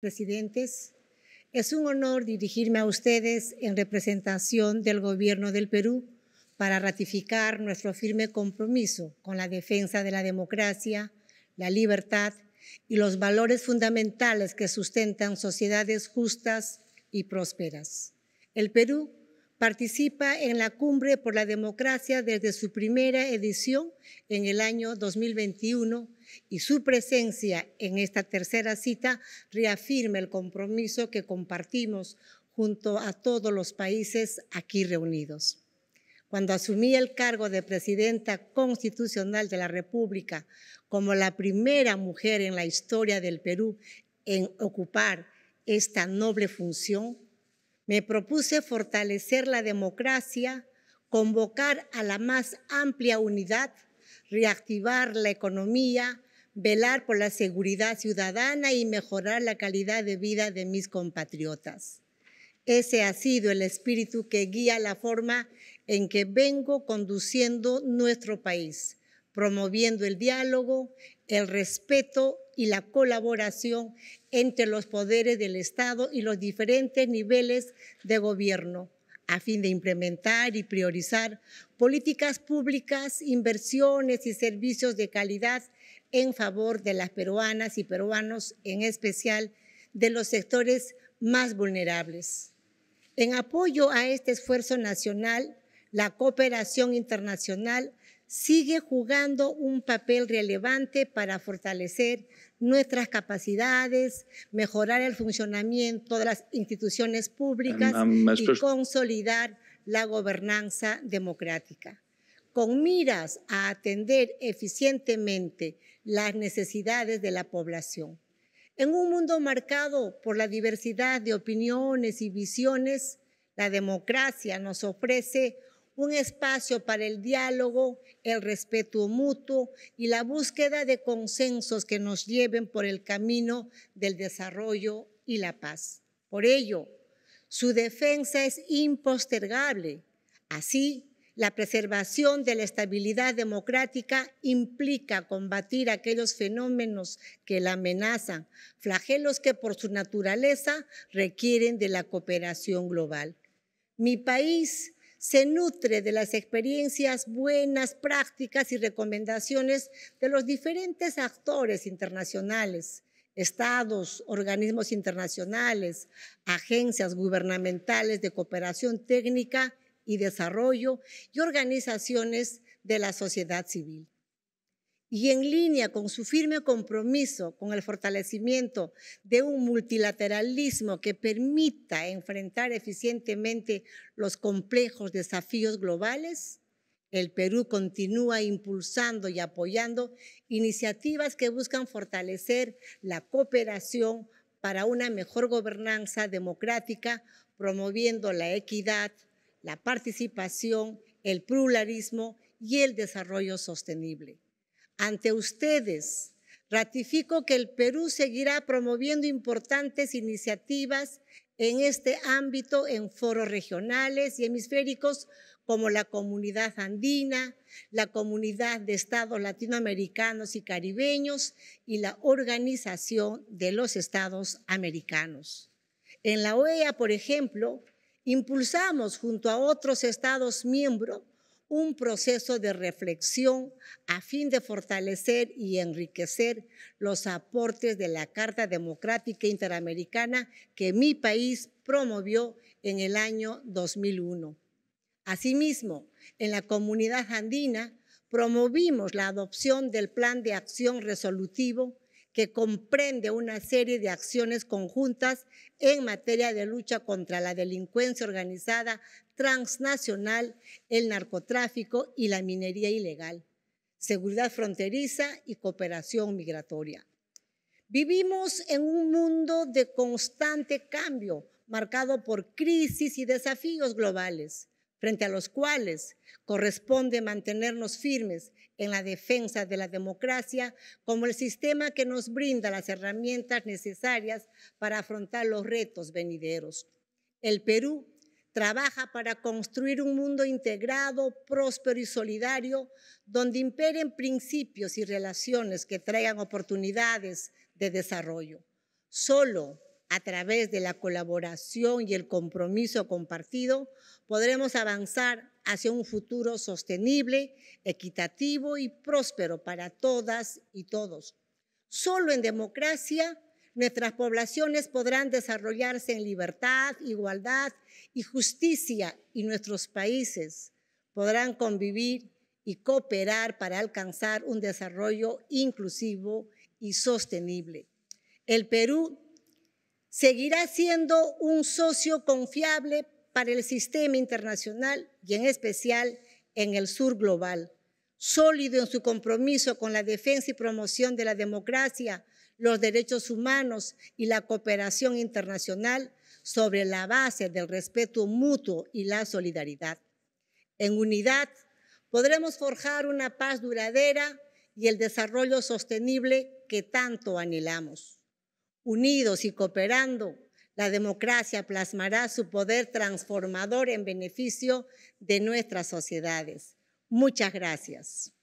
presidentes. Es un honor dirigirme a ustedes en representación del Gobierno del Perú para ratificar nuestro firme compromiso con la defensa de la democracia, la libertad y los valores fundamentales que sustentan sociedades justas y prósperas. El Perú Participa en la Cumbre por la Democracia desde su primera edición en el año 2021 y su presencia en esta tercera cita reafirma el compromiso que compartimos junto a todos los países aquí reunidos. Cuando asumí el cargo de presidenta constitucional de la República como la primera mujer en la historia del Perú en ocupar esta noble función, me propuse fortalecer la democracia, convocar a la más amplia unidad, reactivar la economía, velar por la seguridad ciudadana y mejorar la calidad de vida de mis compatriotas. Ese ha sido el espíritu que guía la forma en que vengo conduciendo nuestro país, promoviendo el diálogo, el respeto y la colaboración entre los poderes del Estado y los diferentes niveles de gobierno a fin de implementar y priorizar políticas públicas, inversiones y servicios de calidad en favor de las peruanas y peruanos, en especial de los sectores más vulnerables. En apoyo a este esfuerzo nacional, la cooperación internacional sigue jugando un papel relevante para fortalecer nuestras capacidades, mejorar el funcionamiento de las instituciones públicas y consolidar la gobernanza democrática. Con miras a atender eficientemente las necesidades de la población. En un mundo marcado por la diversidad de opiniones y visiones, la democracia nos ofrece un espacio para el diálogo, el respeto mutuo y la búsqueda de consensos que nos lleven por el camino del desarrollo y la paz. Por ello, su defensa es impostergable. Así, la preservación de la estabilidad democrática implica combatir aquellos fenómenos que la amenazan, flagelos que por su naturaleza requieren de la cooperación global. Mi país se nutre de las experiencias buenas, prácticas y recomendaciones de los diferentes actores internacionales, estados, organismos internacionales, agencias gubernamentales de cooperación técnica y desarrollo y organizaciones de la sociedad civil y en línea con su firme compromiso con el fortalecimiento de un multilateralismo que permita enfrentar eficientemente los complejos desafíos globales, el Perú continúa impulsando y apoyando iniciativas que buscan fortalecer la cooperación para una mejor gobernanza democrática, promoviendo la equidad, la participación, el pluralismo y el desarrollo sostenible ante ustedes, ratifico que el Perú seguirá promoviendo importantes iniciativas en este ámbito en foros regionales y hemisféricos como la comunidad andina, la comunidad de estados latinoamericanos y caribeños y la Organización de los Estados Americanos. En la OEA, por ejemplo, impulsamos junto a otros estados miembros un proceso de reflexión a fin de fortalecer y enriquecer los aportes de la Carta Democrática Interamericana que mi país promovió en el año 2001. Asimismo, en la comunidad andina promovimos la adopción del Plan de Acción Resolutivo que comprende una serie de acciones conjuntas en materia de lucha contra la delincuencia organizada transnacional, el narcotráfico y la minería ilegal, seguridad fronteriza y cooperación migratoria. Vivimos en un mundo de constante cambio, marcado por crisis y desafíos globales frente a los cuales corresponde mantenernos firmes en la defensa de la democracia como el sistema que nos brinda las herramientas necesarias para afrontar los retos venideros. El Perú trabaja para construir un mundo integrado, próspero y solidario, donde imperen principios y relaciones que traigan oportunidades de desarrollo. Solo a través de la colaboración y el compromiso compartido, podremos avanzar hacia un futuro sostenible, equitativo y próspero para todas y todos. Solo en democracia nuestras poblaciones podrán desarrollarse en libertad, igualdad y justicia y nuestros países podrán convivir y cooperar para alcanzar un desarrollo inclusivo y sostenible. El Perú seguirá siendo un socio confiable para el sistema internacional y en especial en el sur global. Sólido en su compromiso con la defensa y promoción de la democracia, los derechos humanos y la cooperación internacional sobre la base del respeto mutuo y la solidaridad. En unidad podremos forjar una paz duradera y el desarrollo sostenible que tanto anhelamos. Unidos y cooperando, la democracia plasmará su poder transformador en beneficio de nuestras sociedades. Muchas gracias.